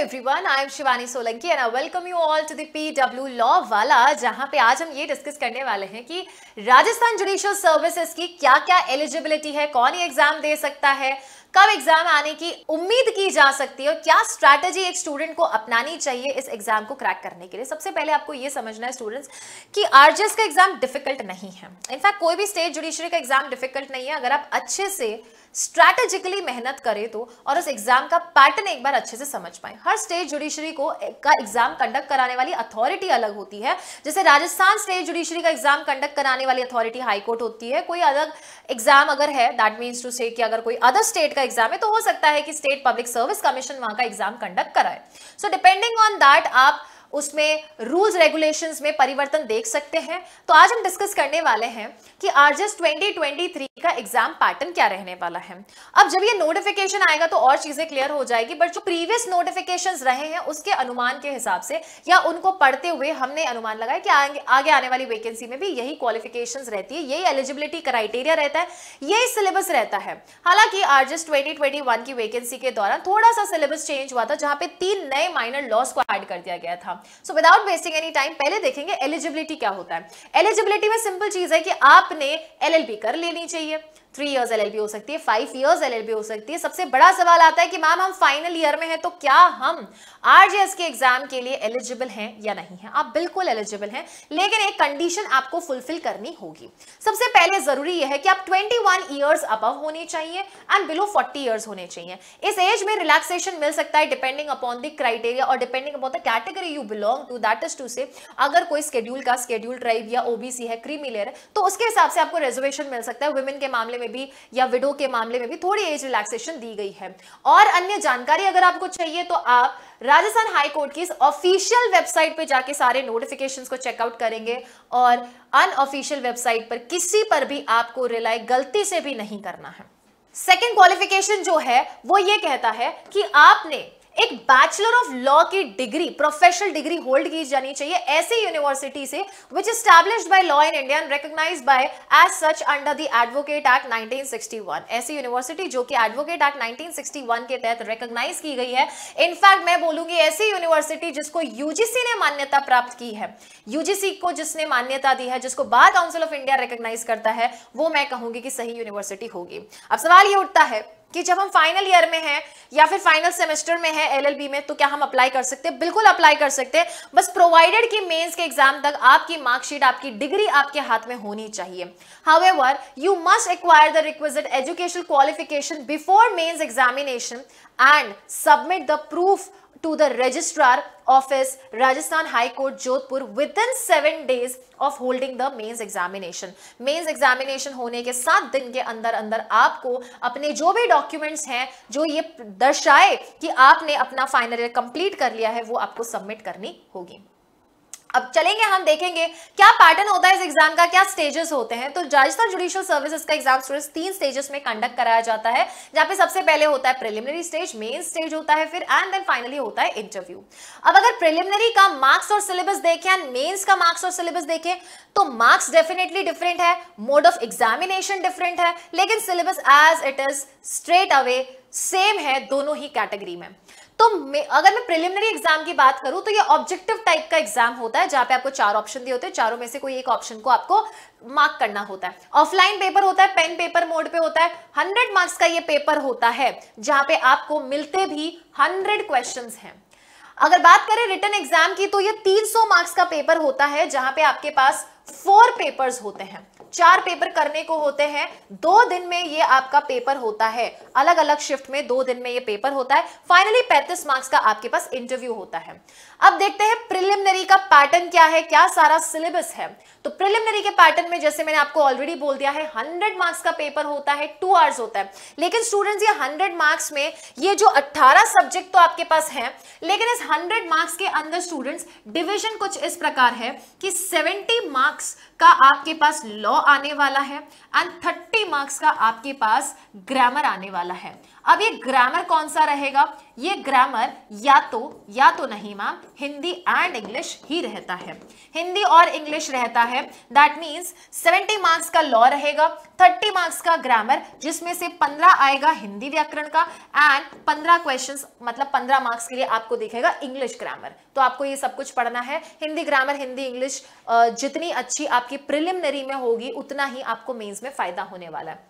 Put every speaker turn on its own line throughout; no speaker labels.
Everyone I am Shivani Solanki and I welcome you all to the PW law वाला जहां पे आज हम ये डिस्कस करने वाले हैं कि राजस्थान जुडिशियल सर्विसेज की क्या क्या एलिजिबिलिटी है कौन ये एग्जाम दे सकता है कब एग्जाम आने की उम्मीद की जा सकती है और क्या स्ट्रैटेजी एक स्टूडेंट को अपनानी चाहिए इस एग्जाम को क्रैक करने के लिए सबसे पहले आपको ये समझना है स्टूडेंट्स कि आरजीएस का एग्जाम डिफिकल्ट नहीं है इनफैक्ट कोई भी स्टेट जुडिशरी का एग्जाम डिफिकल्ट नहीं है अगर आप अच्छे से स्ट्रैटेजिकली मेहनत करें तो और उस एग्जाम का पैटर्न एक बार अच्छे से समझ पाए हर स्टेट जुडिशरी को का एग्जाम कंडक्ट कराने वाली अथॉरिटी अलग होती है जैसे राजस्थान स्टेट जुडिशरी का एग्जाम कंडक्ट कराने वाली अथॉरिटी हाईकोर्ट होती है कोई अलग एग्जाम अगर है दैट मीन्स टू से कि अगर कोई अदर स्टेट का एग्जाम है तो हो सकता है कि स्टेट पब्लिक सर्विस कमीशन वहां का एग्जाम कंडक्ट कराए सो डिपेंडिंग ऑन दैट आप उसमें रूल्स रेगुलेशंस में परिवर्तन देख सकते हैं तो आज हम डिस्कस करने वाले हैं कि आरजेस 2023 का एग्जाम पैटर्न क्या रहने वाला है अब जब ये नोटिफिकेशन आएगा तो और चीजें क्लियर हो जाएगी बट जो प्रीवियस नोटिफिकेशन रहे हैं उसके अनुमान के हिसाब से या उनको पढ़ते हुए हमने अनुमान लगाया कि आगे, आगे आने वाली वेकेंसी में भी यही क्वालिफिकेशन रहती है यही एलिजिबिलिटी क्राइटेरिया रहता है यही सिलेबस रहता है हालांकि आरजेस ट्वेंटी की वेकेंसी के दौरान थोड़ा सा सिलेबस चेंज हुआ था जहां पे तीन नए माइनर लॉस को एड कर दिया गया था so without wasting any time पहले देखेंगे एलिजिबिलिटी क्या होता है एलिजिबिलिटी में सिंपल चीज है कि आपने एल कर लेनी चाहिए थ्री ईयर्स एल हो सकती है फाइव ईयर्स एल हो सकती है सबसे बड़ा सवाल आता है कि मैम हम फाइनल ईयर में हैं तो क्या हम आर के एग्जाम के लिए एलिजिबल हैं या नहीं है आप बिल्कुल एलिजिबल हैं लेकिन एक कंडीशन आपको फुलफिल करनी होगी सबसे पहले जरूरी यह है कि आप 21 वन ईयर्स अबव होने चाहिए एंड बिलो 40 ईयर्स होने चाहिए इस एज में रिलैक्सेशन मिल सकता है डिपेंडिंग अपॉन द क्राइटेरिया और depending upon the category you belong to that is to say अगर कोई स्केड्यूल का स्केड्यूल ट्राइब या ओबीसी है क्रीमिलेयर है तो उसके हिसाब से आपको रिजर्वेशन मिल सकता है वुमेन के मामले में भी या विडो के मामले में भी थोड़ी एज रिलैक्सेशन दी गई है और अन्य जानकारी अगर आपको चाहिए तो आप राजस्थान हाई कोर्ट की इस ऑफिशियल वेबसाइट पे जाके सारे नोटिफिकेशंस को चेकआउट करेंगे और अनऑफिशियल वेबसाइट पर किसी पर भी आपको रिलाई गलती से भी नहीं करना है सेकेंड क्वालिफिकेशन जो है वो ये कहता है कि आपने एक बैचलर ऑफ लॉ की डिग्री प्रोफेशनल डिग्री होल्ड की जानी चाहिए ऐसी यूनिवर्सिटी से which establish by law in India and recognise by as such under the advocate act 1961 ऐसी यूनिवर्सिटी जो कि एडवोकेट एक्ट 1961 के तहत रिकोगनाइज की गई है इनफैक्ट मैं बोलूंगी ऐसी यूनिवर्सिटी जिसको यूजीसी ने मान्यता प्राप्त की है यूजीसी को जिसने मान्यता दी है जिसको bar council of India recognise करता है वो मैं कहूंगी कि सही यूनिवर्सिटी होगी अब सवाल ये उठता है कि जब हम फाइनल ईयर में हैं या फिर फाइनल सेमेस्टर में है एलएलबी में तो क्या हम अप्लाई कर सकते हैं बिल्कुल अप्लाई कर सकते हैं बस प्रोवाइडेड कि मेंस के एग्जाम तक आपकी मार्कशीट आपकी डिग्री आपके हाथ में होनी चाहिए however you must acquire the request educational qualification before mains examination and submit the proof to the registrar office rajasthan high court jodhpur within 7 days of holding the mains examination mains examination hone ke 7 din ke andar andar aapko apne jo bhi documents hain jo ye darshaye ki aapne apna final year complete kar liya hai wo aapko submit karni hogi अब चलेंगे हम देखेंगे क्या pattern होता है इस exam का क्या स्टेजेस होते हैं तो राजस्थान जुडिशियल सर्विसेज का एग्जाम स्टूडेंट्स तीन स्टेजेस में कंडक्ट कराया जाता है जहां पे सबसे पहले होता है प्रिलिमिनरी स्टेज मेन स्टेज होता है फिर एंड देन फाइनली होता है इंटरव्यू अब अगर प्रिलिमिनरी का मार्क्स और सिलेबस देखें एंड मेन्स का मार्क्स और सिलेबस देखें तो मार्क्स डेफिनेटली डिफरेंट है मोड ऑफ एग्जामिनेशन डिफरेंट है लेकिन syllabus as it is straight away same है दोनों ही कैटेगरी में तो मैं, अगर मैं प्रिलिमिनरी एग्जाम की बात करूं तो ये ऑब्जेक्टिव टाइप का एग्जाम होता है जहां पे आपको चार ऑप्शन दिए होते हैं चारों में से कोई एक ऑप्शन को आपको मार्क करना होता है ऑफलाइन पेपर होता है पेन पेपर मोड पे होता है हंड्रेड मार्क्स का ये पेपर होता है जहां पे आपको मिलते भी हंड्रेड क्वेश्चन है अगर बात करें रिटर्न एग्जाम की तो ये 300 मार्क्स का पेपर होता है जहां पे आपके पास फोर पेपर्स होते हैं चार पेपर करने को होते हैं दो दिन में ये आपका पेपर होता है अलग अलग शिफ्ट में दो दिन में ये पेपर होता है फाइनली पैंतीस मार्क्स का आपके पास इंटरव्यू होता है अब देखते हैं प्रिलिमिनरी का पैटर्न क्या है क्या सारा सिलेबस है तो प्रिलिमिनरी के पैटर्न में जैसे मैंने आपको ऑलरेडी बोल दिया है हंड्रेड मार्क्स का पेपर होता है टू आवर्स होता है लेकिन स्टूडेंट्स ये हंड्रेड मार्क्स में ये जो अट्ठारह सब्जेक्ट तो आपके पास है लेकिन इस हंड्रेड मार्क्स के अंदर स्टूडेंट्स डिविजन कुछ इस प्रकार है कि सेवेंटी मार्क्स का आपके पास लॉ आने वाला है एंड थर्टी मार्क्स का आपके पास ग्रामर आने वाला है अब ये ग्रामर कौन सा रहेगा ये ग्रामर या तो या तो नहीं मैम हिंदी एंड इंग्लिश ही रहता है हिंदी और इंग्लिश रहता है दैट मीन्स 70 मार्क्स का लॉ रहेगा 30 मार्क्स का ग्रामर जिसमें से 15 आएगा हिंदी व्याकरण का एंड 15 क्वेश्चंस मतलब 15 मार्क्स के लिए आपको दिखेगा इंग्लिश ग्रामर तो आपको ये सब कुछ पढ़ना है हिंदी ग्रामर हिंदी इंग्लिश जितनी अच्छी आपकी प्रिलिमिनरी में होगी उतना ही आपको मेन्स में फायदा होने वाला है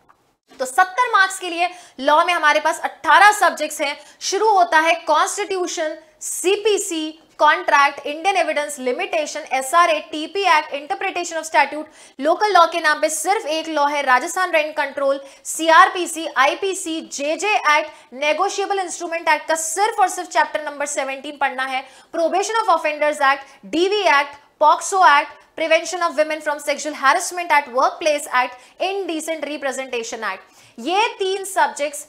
तो 70 मार्क्स के लिए लॉ में हमारे पास 18 सब्जेक्ट्स हैं शुरू होता है constitution CPC contract Indian evidence limitation SRA TP act interpretation of statute local law के नाम पे सिर्फ एक लॉ है Rajasthan rent control CrPC IPC JJ act negotiable instrument act का सिर्फ और सिर्फ चैप्टर नंबर 17 पढ़ना है probation of offenders act DV act POCSO act prevention of women from sexual harassment at workplace act indecent representation act ये तीन subjects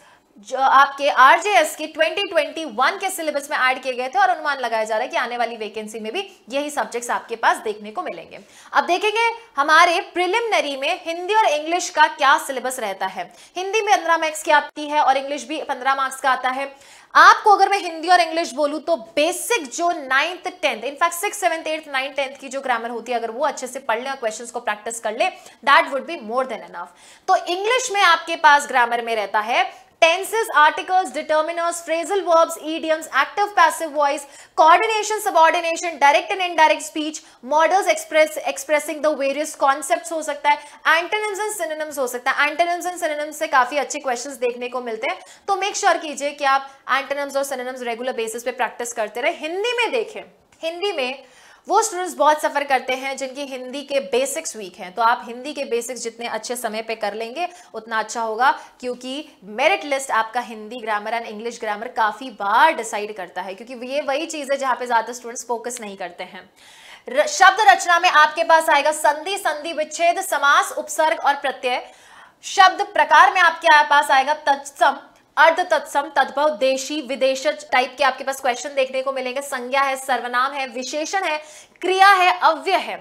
जो आपके आरजेएस के 2021 के सिलेबस में ऐड किए गए थे और अनुमान लगाया जा रहा है कि आने वाली वैकेंसी में भी यही सब्जेक्ट्स आपके पास देखने को मिलेंगे अब देखेंगे हमारे प्रिलिमिनरी में हिंदी और इंग्लिश का क्या सिलेबस रहता है हिंदी में पंद्रह मार्क्स की आती है और इंग्लिश भी पंद्रह मार्क्स का आता है आपको अगर मैं हिंदी और इंग्लिश बोलूं तो बेसिक जो ninth tenth in fact six seven eighth ninth tenth की जो ग्रामर होती है अगर वो अच्छे से पढ़ ले और क्वेश्चन को प्रैक्टिस कर ले that would be more than enough तो इंग्लिश में आपके पास ग्रामर में रहता है tenses articles determiners phrasal verbs idioms active passive voice coordination subordination direct and indirect speech modals express expressing the various concept हो सकता है एंटेनम्स एंड सिनेम्स हो सकता है एंटेनम्स एंड सिनेम्स से काफी अच्छे क्वेश्चन देखने को मिलते हैं तो मेक श्योर कीजिए कि आप एंटनम्स और सनम्स रेगुलर बेसिस पे प्रैक्टिस करते रहे हिंदी में देखें हिंदी में वो स्टूडेंट्स बहुत सफ़र करते हैं जिनकी हिंदी के बेसिक्स वीक हैं तो आप हिंदी के बेसिक्स जितने अच्छे समय पे कर लेंगे उतना अच्छा होगा क्योंकि मेरिट लिस्ट आपका Hindi grammar and English grammar काफ़ी बार डिसाइड करता है क्योंकि ये वही चीज़ है जहाँ पे ज़्यादा स्टूडेंट्स फोकस नहीं करते हैं र, शब्द रचना में आपके पास आएगा संधि संधि विच्छेद समास उपसर्ग और प्रत्यय शब्द प्रकार में आपके पास आएगा तत्सम अर्ध तत्सम तद्भव देशी विदेश टाइप के आपके पास क्वेश्चन देखने को मिलेंगे संज्ञा है सर्वनाम है विशेषण है क्रिया है अव्यय है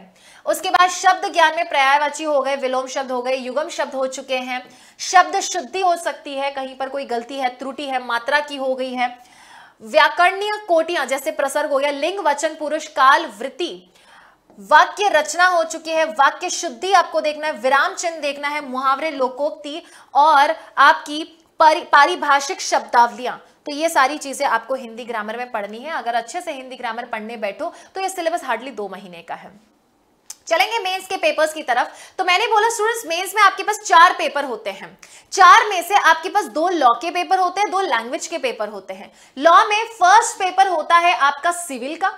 उसके बाद शब्द ज्ञान में पर्यायवाची हो गए विलोम शब्द हो गए युगम शब्द हो चुके हैं शब्द शुद्धि हो सकती है कहीं पर कोई गलती है त्रुटि है मात्रा की हो गई है व्याकरणीय कोटियां जैसे प्रसर्ग हो गया लिंग वचन पुरुष काल वृत्ति वाक्य रचना हो चुकी है वाक्य शुद्धि आपको देखना है विराम चिन्ह देखना है मुहावरे लोकोक्ति और आपकी पारिभाषिक शब्दावलियां तो ये सारी चीजें आपको हिंदी ग्रामर में पढ़नी है अगर अच्छे से हिंदी ग्रामर पढ़ने बैठो तो ये सिलेबस हार्डली दो महीने का है चलेंगे मेंस के पेपर्स की तरफ तो मैंने बोला स्टूडेंट्स मेंस में आपके पास चार पेपर होते हैं चार में से आपके पास दो लॉ के पेपर होते हैं दो लैंग्वेज के पेपर होते हैं लॉ में फर्स्ट पेपर होता है आपका सिविल का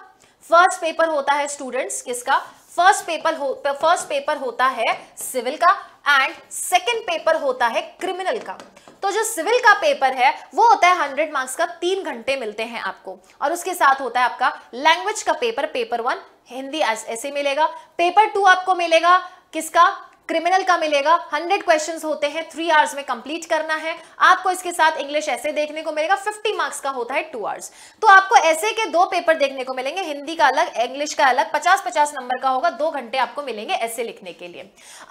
फर्स्ट पेपर होता है स्टूडेंट्स किसका फर्स्ट पेपर हो फर्स्ट पेपर होता है सिविल का एंड सेकेंड पेपर होता है क्रिमिनल का तो जो सिविल का पेपर है वो होता है हंड्रेड मार्क्स का तीन घंटे मिलते हैं आपको और उसके साथ होता है आपका लैंग्वेज का पेपर पेपर वन हिंदी ऐसे मिलेगा पेपर टू आपको मिलेगा किसका क्रिमिनल का मिलेगा हंड्रेड क्वेश्चन होते हैं थ्री आवर्स में कंप्लीट करना है आपको इसके साथ इंग्लिश ऐसे देखने को मिलेगा फिफ्टी मार्क्स का होता है टू आवर्स तो आपको ऐसे के दो पेपर देखने को मिलेंगे हिंदी का अलग इंग्लिश का अलग पचास पचास नंबर का होगा दो घंटे आपको मिलेंगे ऐसे लिखने के लिए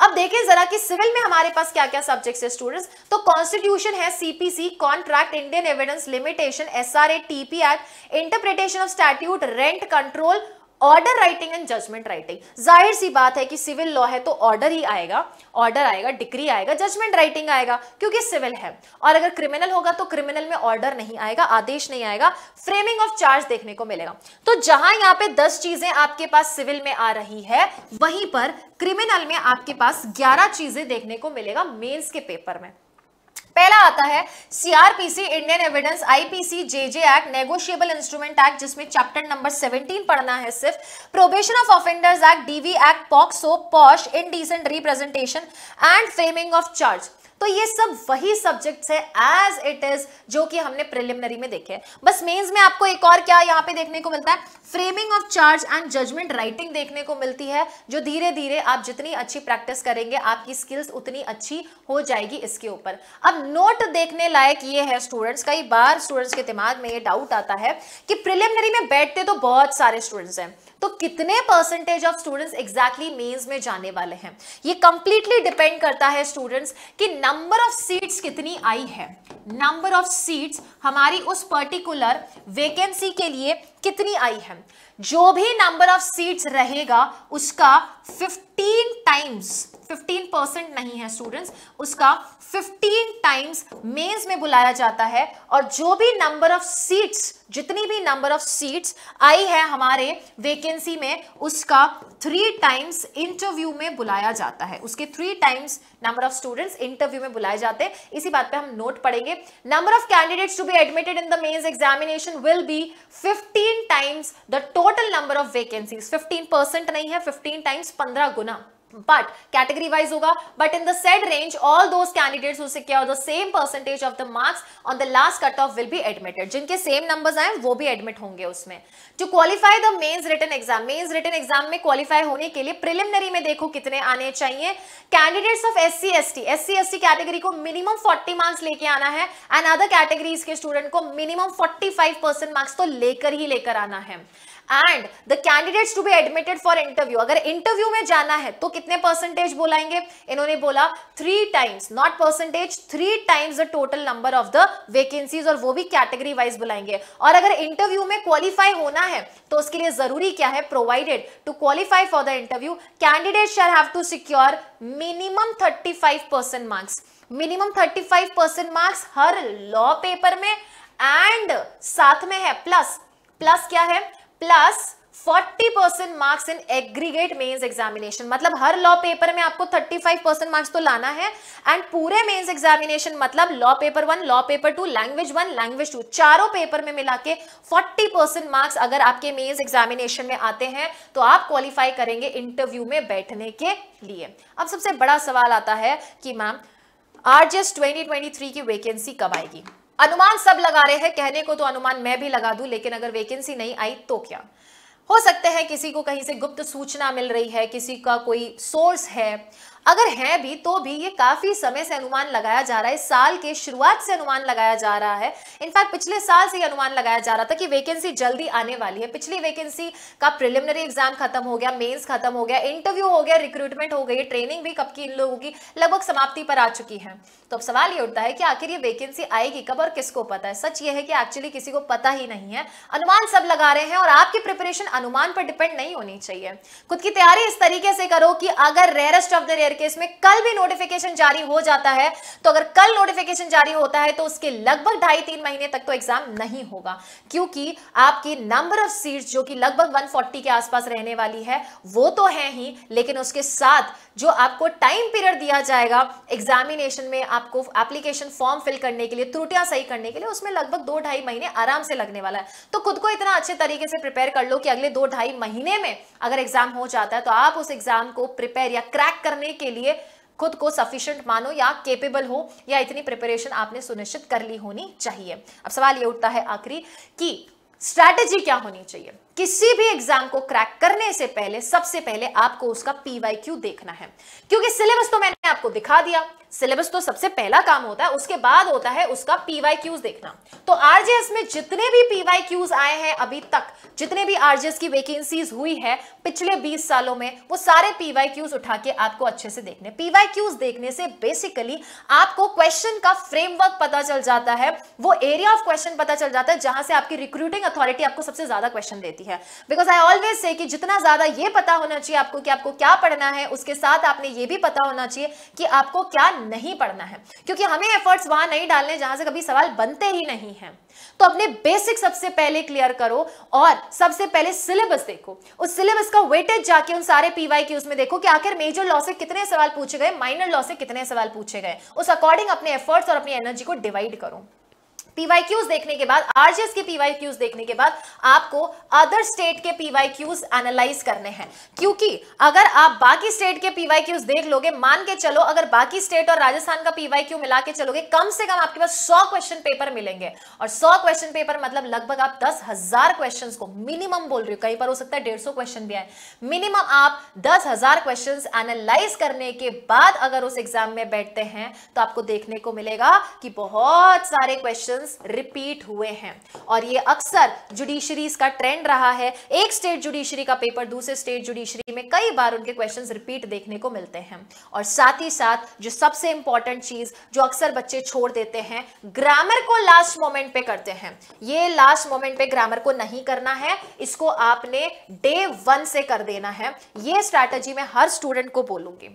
अब देखिए जरा कि सिविल में हमारे पास क्या क्या सब्जेक्ट्स है स्टूडेंट्स तो कॉन्स्टिट्यूशन है CPC contract Indian evidence limitation SRA TP act interpretation of statute rent control order writing and judgement writing जाहिर सी बात है कि सिविल लॉ है तो ऑर्डर ही आएगा ऑर्डर आएगा डिक्री आएगा जजमेंट राइटिंग आएगा क्योंकि सिविल है और अगर क्रिमिनल होगा तो क्रिमिनल में ऑर्डर नहीं आएगा आदेश नहीं आएगा फ्रेमिंग ऑफ चार्ज देखने को मिलेगा तो जहां यहाँ पे दस चीजें आपके पास सिविल में आ रही है वहीं पर क्रिमिनल में आपके पास ग्यारह चीजें देखने को मिलेगा मेन्स के पेपर में पहला आता है CrPC Indian evidence IPC JJ act negotiable instrument act जिसमें चैप्टर नंबर 17 पढ़ना है सिर्फ probation of offenders act DV act POCSO POSH indecent representation and framing of charge तो ये सब वही सब्जेक्ट्स है एज इट इज जो कि हमने प्रिलिमिनरी में देखे बस मेंस में आपको एक और क्या यहाँ पे देखने को मिलता है framing of charge and judgement writing देखने को मिलती है जो धीरे धीरे आप जितनी अच्छी प्रैक्टिस करेंगे आपकी स्किल्स उतनी अच्छी हो जाएगी इसके ऊपर अब नोट देखने लायक ये है स्टूडेंट्स कई बार स्टूडेंट्स के दिमाग में ये डाउट आता है कि प्रिलिमिनरी में बैठते तो बहुत सारे स्टूडेंट्स हैं तो कितने percentage of students exactly mains में जाने वाले हैं ये कंप्लीटली डिपेंड करता है स्टूडेंट्स कि नंबर ऑफ सीट्स कितनी आई है नंबर ऑफ सीट्स हमारी उस पर्टिकुलर वेकेंसी के लिए कितनी आई है जो भी नंबर ऑफ सीट्स रहेगा उसका 15 टाइम्स 15 परसेंट नहीं है स्टूडेंट्स उसका 15 टाइम्स मेंस में बुलाया जाता है और जो भी नंबर ऑफ सीट्स जितनी भी नंबर ऑफ सीट्स आई है हमारे वेकेंसी में उसका थ्री टाइम्स इंटरव्यू में बुलाया जाता है उसके three times number of students interview में बुलाए जाते हैं इसी बात पे हम नोट पढ़ेंगे number of candidates to be admitted in the mains examination will be fifty 15 times the total number of vacancies 15% nahi hai 15 times 15 guna but category wise होगा but in the said range all those candidate the same percentage of the marks on the last cut off will be admitted जिनके same number आए वो भी admit होंगे उसमें to qualify the mains written exam mains written exam में qualify होने के लिए प्रिलिमिनरी में देखो कितने आने चाहिए candidates of S C S T S C S T category को मिनिमम फोर्टी मार्क्स लेके आना है एंड अदर कैटेगरीज के स्टूडेंट को minimum forty five percent marks तो लेकर ही लेकर आना है and the candidates to be admitted for interview अगर इंटरव्यू में जाना है तो कितने परसेंटेज बुलाएंगे इन्होंने बोला three times not percentage three times the total number of the vacancies और वो भी कैटेगरी वाइज बुलाएंगे और अगर इंटरव्यू में क्वालिफाई होना है तो उसके लिए जरूरी क्या है provided to qualify for the interview candidate shall have to secure minimum five percent marks minimum thirty five percent marks हर लॉ पेपर में एंड साथ में है प्लस प्लस क्या है plus 40 percent marks in aggregate mains examination मतलब हर लॉ पेपर में आपको 35 परसेंट मार्क्स तो लाना है एंड पूरे मेंस एग्जामिनेशन मतलब law paper one law paper two language one language two चारों पेपर में मिला के फोर्टी परसेंट मार्क्स अगर आपके मेंस एग्जामिनेशन में आते हैं तो आप क्वालिफाई करेंगे इंटरव्यू में बैठने के लिए अब सबसे बड़ा सवाल आता है कि मैम आरजेस थ्री की वैकेंसी कब आएगी अनुमान सब लगा रहे हैं कहने को तो अनुमान मैं भी लगा दूं लेकिन अगर वैकेंसी नहीं आई तो क्या हो सकते हैं किसी को कहीं से गुप्त सूचना मिल रही है किसी का कोई सोर्स है अगर है भी तो भी ये काफी समय से अनुमान लगाया जा रहा है साल के शुरुआत से अनुमान लगाया जा रहा है इनफैक्ट पिछले साल से अनुमान लगाया जा रहा था कि वैकेंसी जल्दी आने वाली है पिछली वैकेंसी का प्रिलिमिनरी एग्जाम खत्म हो गया मेंस खत्म हो गया इंटरव्यू हो गया रिक्रूटमेंट हो गई ट्रेनिंग भी कब की इन लोगों की लगभग समाप्ति पर आ चुकी है तो अब सवाल ये उठता है कि आखिर ये वैकेंसी आएगी कब और किसको पता है सच ये है कि एक्चुअली किसी को पता ही नहीं है अनुमान सब लगा रहे हैं और आपकी प्रिपरेशन अनुमान पर डिपेंड नहीं होनी चाहिए खुद की तैयारी इस तरीके से करो कि अगर rarest of the rare share करके इसमें कल भी नोटिफिकेशन जारी हो जाता है तो अगर कल नोटिफिकेशन जारी होता है तो उसके लगभग ढाई तीन महीने तक तो एग्जाम नहीं होगा क्योंकि आपकी नंबर ऑफ सीट जो कि लगभग 140 के आसपास रहने वाली है वो तो है ही लेकिन उसके साथ जो आपको टाइम पीरियड दिया जाएगा एग्जामिनेशन में आपको एप्लीकेशन फॉर्म फिल करने के लिए त्रुटियां सही करने के लिए उसमें लगभग दो ढाई महीने आराम से लगने वाला है तो खुद को इतना अच्छे तरीके से प्रिपेयर कर लो कि अगले दो ढाई महीने में अगर एग्जाम हो जाता है तो आप उस एग्जाम को प्रिपेयर या क्रैक करने के लिए खुद को सफिशियंट मानो या केपेबल हो या इतनी प्रिपरेशन आपने सुनिश्चित कर ली होनी चाहिए अब सवाल ये उठता है आखिरी कि स्ट्रैटेजी क्या होनी चाहिए किसी भी एग्जाम को क्रैक करने से पहले सबसे पहले आपको उसका पीवाईक्यू देखना है क्योंकि सिलेबस तो मैंने आपको दिखा दिया सिलेबस तो सबसे पहला काम होता है उसके बाद होता है उसका पीवाईक्यूज देखना तो आरजेएस में जितने भी पीवाईक्यूज आए हैं अभी तक जितने भी आरजेएस की वेकेंसीज हुई है पिछले 20 सालों में वो सारे पीवाईक्यूज उठा के आपको अच्छे से देखने पीवाईक्यूज देखने से बेसिकली आपको क्वेश्चन का फ्रेमवर्क पता चल जाता है वो एरिया ऑफ क्वेश्चन पता चल जाता है जहां से आपकी रिक्रूटिंग अथॉरिटी आपको सबसे ज्यादा क्वेश्चन देती है देती है बिकॉज आई ऑलवेज से कि जितना ज़्यादा ये पता होना चाहिए आपको कि आपको क्या पढ़ना है उसके साथ आपने ये भी पता होना चाहिए कि आपको क्या नहीं पढ़ना है क्योंकि हमें एफर्ट्स वहां नहीं डालने जहां से कभी सवाल बनते ही नहीं है तो अपने बेसिक सबसे पहले क्लियर करो और सबसे पहले सिलेबस देखो उस सिलेबस का वेटेज जाके उन सारे पीवाई की उसमें देखो कि आखिर मेजर लॉ से कितने सवाल पूछे गए माइनर लॉ से कितने सवाल पूछे गए उस अकॉर्डिंग अपने एफर्ट्स और अपनी एनर्जी को डिवाइड करो पीवाईक्यूज देखने के बाद आरजीएस के पीवाईक्यूज देखने के बाद आपको अदर स्टेट के पीवाईक्यूज एनालाइज करने हैं क्योंकि अगर आप बाकी स्टेट के पीवाईक्यूज देख लोगे मान के चलो अगर बाकी स्टेट और राजस्थान का पीवाईक्यू मिला के चलोगे कम से कम आपके पास सौ क्वेश्चन पेपर मिलेंगे और सौ क्वेश्चन पेपर मतलब लगभग आप दस हजार क्वेश्चन को मिनिमम बोल रहे हो कहीं पर हो सकता है डेढ़ सौ क्वेश्चन भी आए मिनिमम आप दस हजार क्वेश्चन एनालाइज करने के बाद अगर उस एग्जाम में बैठते हैं तो आपको देखने को मिलेगा कि बहुत सारे क्वेश्चन डिसीजंस रिपीट हुए हैं और ये अक्सर जुडिशरीज का ट्रेंड रहा है एक स्टेट जुडिशरी का पेपर दूसरे स्टेट जुडिशरी में कई बार उनके क्वेश्चन रिपीट देखने को मिलते हैं और साथ ही साथ जो सबसे इंपॉर्टेंट चीज जो अक्सर बच्चे छोड़ देते हैं ग्रामर को लास्ट मोमेंट पे करते हैं ये लास्ट मोमेंट पे ग्रामर को नहीं करना है इसको आपने डे वन से कर देना है ये स्ट्रैटेजी मैं हर स्टूडेंट को बोलूंगी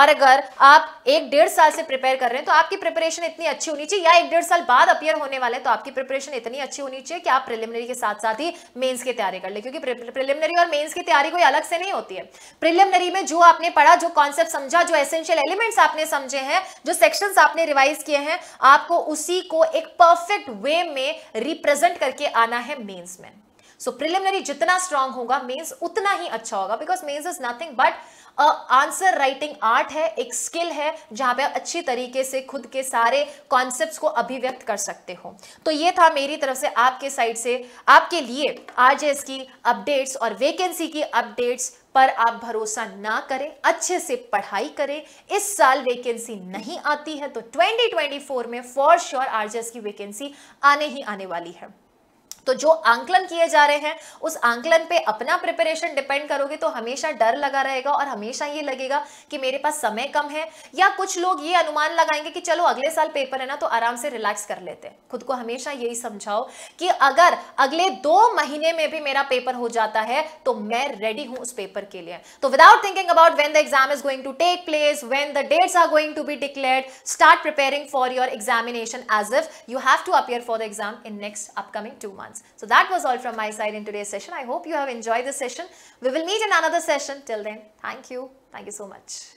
और अगर आप एक डेढ़ साल से प्रिपेयर कर रहे हैं तो आपकी प्रिपरेशन इतनी अच्छी होनी चाहिए या एक डेढ़ साल बाद अपियर होने वाला है तो आपकी प्रिपरेशन इतनी अच्छी होनी चाहिए कि आप प्रिलिमिनरी के साथ साथ ही मेंस की तैयारी कर ले क्योंकि प्रिलिमिनरी और मेंस की तैयारी कोई अलग से नहीं होती है प्रिलिमिनरी में जो आपने पढ़ा जो कॉन्सेप्ट समझा जो एसेंशियल एलिमेंट्स आपने समझे हैं जो सेक्शन आपने रिवाइज किए हैं आपको उसी को एक परफेक्ट वे में रिप्रेजेंट करके आना है मेन्स में सो so, प्रिलिमिनरी जितना स्ट्रांग होगा मेन्स उतना ही अच्छा होगा because mains is nothing but answer writing art है एक स्किल है जहां पे आप अच्छी तरीके से खुद के सारे कॉन्सेप्ट को अभिव्यक्त कर सकते हो तो ये था मेरी तरफ से आपके साइड से आपके लिए आर की अपडेट्स और वेकेंसी की अपडेट्स पर आप भरोसा ना करें अच्छे से पढ़ाई करें इस साल वैकेंसी नहीं आती है तो 2024 में फॉर श्योर आरजेएस की वैकेंसी आने ही आने वाली है तो जो आंकलन किए जा रहे हैं उस आंकलन पे अपना प्रिपरेशन डिपेंड करोगे तो हमेशा डर लगा रहेगा और हमेशा ये लगेगा कि मेरे पास समय कम है या कुछ लोग ये अनुमान लगाएंगे कि चलो अगले साल पेपर है ना तो आराम से रिलैक्स कर लेते हैं खुद को हमेशा यही समझाओ कि अगर अगले दो महीने में भी मेरा पेपर हो जाता है तो मैं रेडी हूं उस पेपर के लिए तो without thinking about when the exam is going to take place when the dates are going to be declare start preparing for your examination as if you have to appear for the exam in next upcoming two month months. So that was all from my side in today's session. I hope you have enjoyed this session. We will meet in another session. Till then, thank you. Thank you so much.